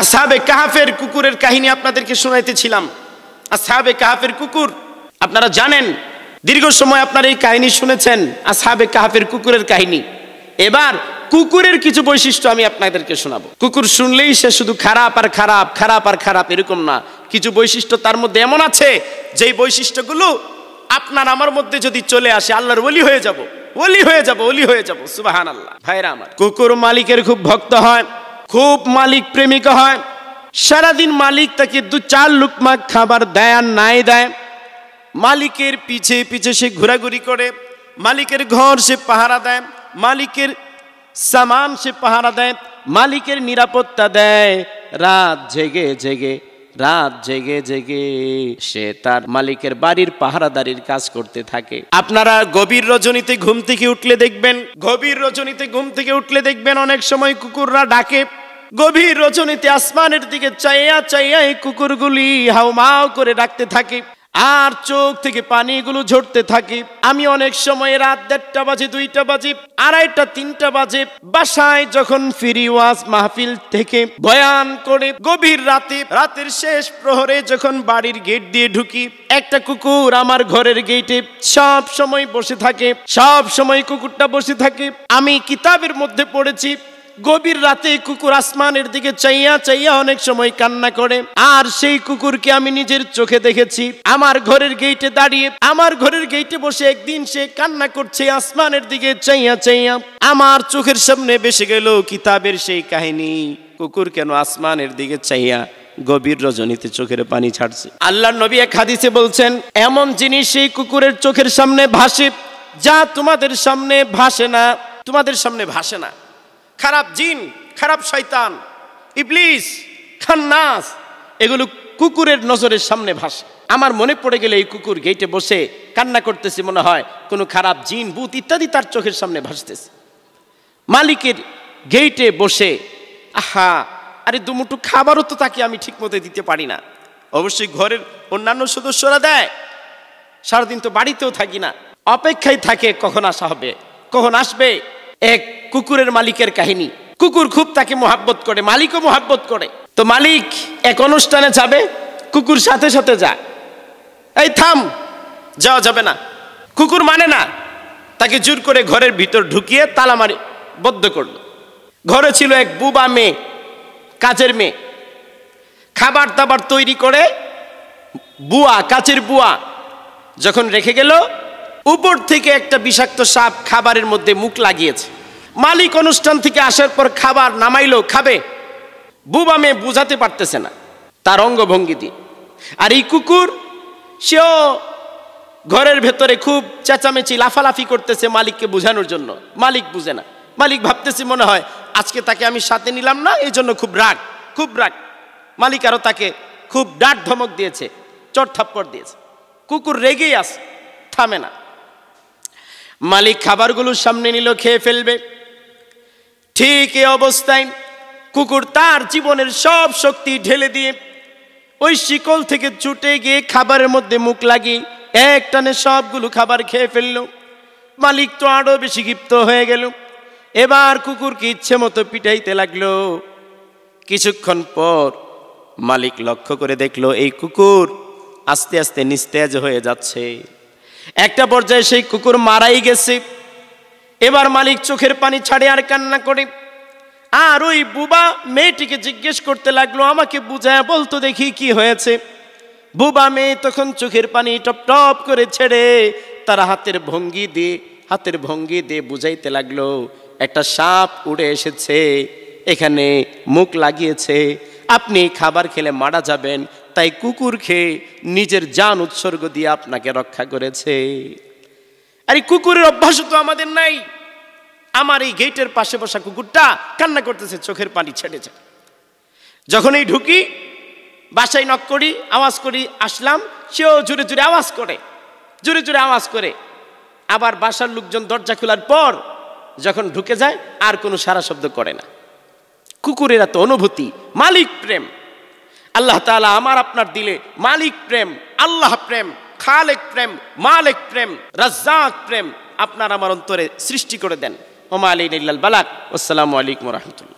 আসাবে কাহাফের কুকুরের কাহিনী আপনাদেরকে শোনাইতেছিলাম আসাবে কাহাফের কুকুর আপনারা জানেন দীর্ঘ সময় আপনার এই কাহিনী শুনেছেন আসাবে কাহাফের কুকুরের কাহিনী এবার কুকুরের কিছু বৈশিষ্ট্য আমি আপনাদেরকে শোনাবো কুকুর শুনলেই সে শুধু খারাপ আর খারাপ খারাপ আর খারাপ এরকম না কিছু বৈশিষ্ট্য তার মধ্যে এমন আছে যেই বৈশিষ্ট্যগুলো আপনার আমার মধ্যে যদি চলে আসে আল্লাহর ওলি হয়ে যাব ওলি হয়ে যাব ওলি হয়ে যাব সুবাহান আল্লাহ ভাইরা আমার কুকুর মালিকের খুব ভক্ত হয় খুব মালিক প্রেমিক হয় সারাদিন মালিক তাকে দু চার লুকমা খাবার দেয় আর নাই দেয় মালিকের পিছে পিছে সে ঘোরাঘুরি করে মালিকের ঘর সে পাহারা দেয় মালিকের সামান সে পাহারা দেয় মালিকের নিরাপত্তা দেয় রাত জেগে জেগে রাত জেগে জেগে সে তার মালিকের বাড়ির পাহারাদারির কাজ করতে থাকে আপনারা গভীর রজনীতে ঘুম থেকে উঠলে দেখবেন গভীর রজনীতে ঘুম থেকে উঠলে দেখবেন অনেক সময় কুকুররা ডাকে গভীর রজনীতে আসমানের দিকে চাইয়া চাইয়া এই কুকুরগুলি হাউমাও করে ডাকতে থাকে আর চোখ থেকে পানিগুলো ঝরতে থাকে আমি অনেক সময় রাত দেড়টা বাজে দুইটা বাজে আড়াইটা তিনটা বাজে বাসায় যখন ফিরি ওয়াজ মাহফিল থেকে বয়ান করে গভীর রাতে রাতের শেষ প্রহরে যখন বাড়ির গেট দিয়ে ঢুকি একটা কুকুর আমার ঘরের গেটে সব সময় বসে থাকে সব সময় কুকুরটা বসে থাকে আমি কিতাবের মধ্যে পড়েছি গভীর রাতে কুকুর আসমানের দিকে চাইয়া চাইয়া অনেক সময় কান্না করে আর সেই কুকুরকে আমি নিজের চোখে দেখেছি আমার ঘরের গেইটে দাঁড়িয়ে আমার ঘরের গেইটে বসে একদিন সে কান্না করছে আসমানের দিকে চাইয়া চাইয়া আমার চোখের সামনে বেসে গেল কিতাবের সেই কাহিনী কুকুর কেন আসমানের দিকে চাইয়া গভীর রজনীতে চোখের পানি ছাড়ছে আল্লাহ নবী এক হাদিসে বলছেন এমন জিনিস সেই কুকুরের চোখের সামনে ভাসে যা তোমাদের সামনে ভাসে না তোমাদের সামনে ভাসে না খারাপ জিন খারাপ শয়তান ইপলিস খান্নাস এগুলো কুকুরের নজরের সামনে ভাসে আমার মনে পড়ে গেলে এই কুকুর গেটে বসে কান্না করতেছে মনে হয় কোনো খারাপ জিন বুত ইত্যাদি তার চোখের সামনে ভাসতেছে মালিকের গেইটে বসে আহা আরে দুমুটু খাবারও তো তাকে আমি ঠিক মতো দিতে পারি না অবশ্যই ঘরের অন্যান্য সদস্যরা দেয় সারাদিন তো বাড়িতেও থাকি না অপেক্ষায় থাকে কখন আসা হবে কখন আসবে এক কুকুরের মালিকের কাহিনী কুকুর খুব তাকে মহাব্বত করে মালিকও মহাব্বত করে তো মালিক এক অনুষ্ঠানে যাবে কুকুর সাথে সাথে যা এই থাম যাওয়া যাবে না কুকুর মানে না তাকে জোর করে ঘরের ভিতর ঢুকিয়ে তালা মারি বদ্ধ করল ঘরে ছিল এক বুবা মেয়ে কাচের মেয়ে খাবার দাবার তৈরি করে বুয়া কাচের বুয়া যখন রেখে গেল উপর থেকে একটা বিষাক্ত সাপ খাবারের মধ্যে মুখ লাগিয়েছে মালিক অনুষ্ঠান থেকে আসার পর খাবার নামাইলেও খাবে বুবা মেয়ে বুঝাতে পারতেছে না তার অঙ্গভঙ্গি দিয়ে আর এই কুকুর সেও ঘরের ভেতরে খুব চেঁচামেচি লাফালাফি করতেছে মালিককে বোঝানোর জন্য মালিক বুঝে না মালিক ভাবতেছে মনে হয় আজকে তাকে আমি সাথে নিলাম না এই জন্য খুব রাগ খুব রাগ মালিক আরও তাকে খুব ডাট ধমক দিয়েছে চট থাপ্পড় দিয়েছে কুকুর রেগেই আস থামে না মালিক খাবারগুলো সামনে নিল খেয়ে ফেলবে ঠিক এ অবস্থায় কুকুর তার জীবনের সব শক্তি ঢেলে দিয়ে ওই শিকল থেকে ছুটে গিয়ে খাবারের মধ্যে মুখ লাগিয়ে এক টানে সবগুলো খাবার খেয়ে ফেলল মালিক তো আরও বেশি ক্ষিপ্ত হয়ে গেল এবার কুকুরকে ইচ্ছে মতো পিটাইতে লাগলো কিছুক্ষণ পর মালিক লক্ষ্য করে দেখলো এই কুকুর আস্তে আস্তে নিস্তেজ হয়ে যাচ্ছে একটা পর্যায়ে সেই কুকুর মারাই গেছে এবার মালিক চোখের পানি ছাড়ে আর কান্না করে আর ওই বুবা মেয়েটিকে জিজ্ঞেস করতে লাগলো আমাকে বুঝায় বলতো দেখি কি হয়েছে বুবা মেয়ে তখন চোখের পানি টপ টপ করে ছেড়ে তার হাতের ভঙ্গি দিয়ে হাতের ভঙ্গি দিয়ে বুঝাইতে লাগলো একটা সাপ উড়ে এসেছে এখানে মুখ লাগিয়েছে আপনি খাবার খেলে মারা যাবেন তাই কুকুর খেয়ে নিজের যান উৎসর্গ দিয়ে আপনাকে রক্ষা করেছে আরে কুকুরের অভ্যাস তো আমাদের নাই আমার এই গেটের পাশে বসা কুকুরটা কান্না করতেছে চোখের পানি ছেড়েছে যখন এই ঢুকি বাসায় নক করি আওয়াজ করি আসলাম সেও জোরে জোরে আওয়াজ করে জোরে জোরে আওয়াজ করে আবার বাসার লোকজন দরজা খোলার পর যখন ঢুকে যায় আর কোনো সারা শব্দ করে না কুকুরের এত অনুভূতি মালিক প্রেম আল্লাহ তালা আমার আপনার দিলে মালিক প্রেম আল্লাহ প্রেম খালেক প্রেম মালেক প্রেম রাজ্জাক প্রেম আপনার আমার অন্তরে সৃষ্টি করে দেন ওমা আলী ইল্লাল বালাক আসসালামু আলাইকুম রহমতুল্লাহ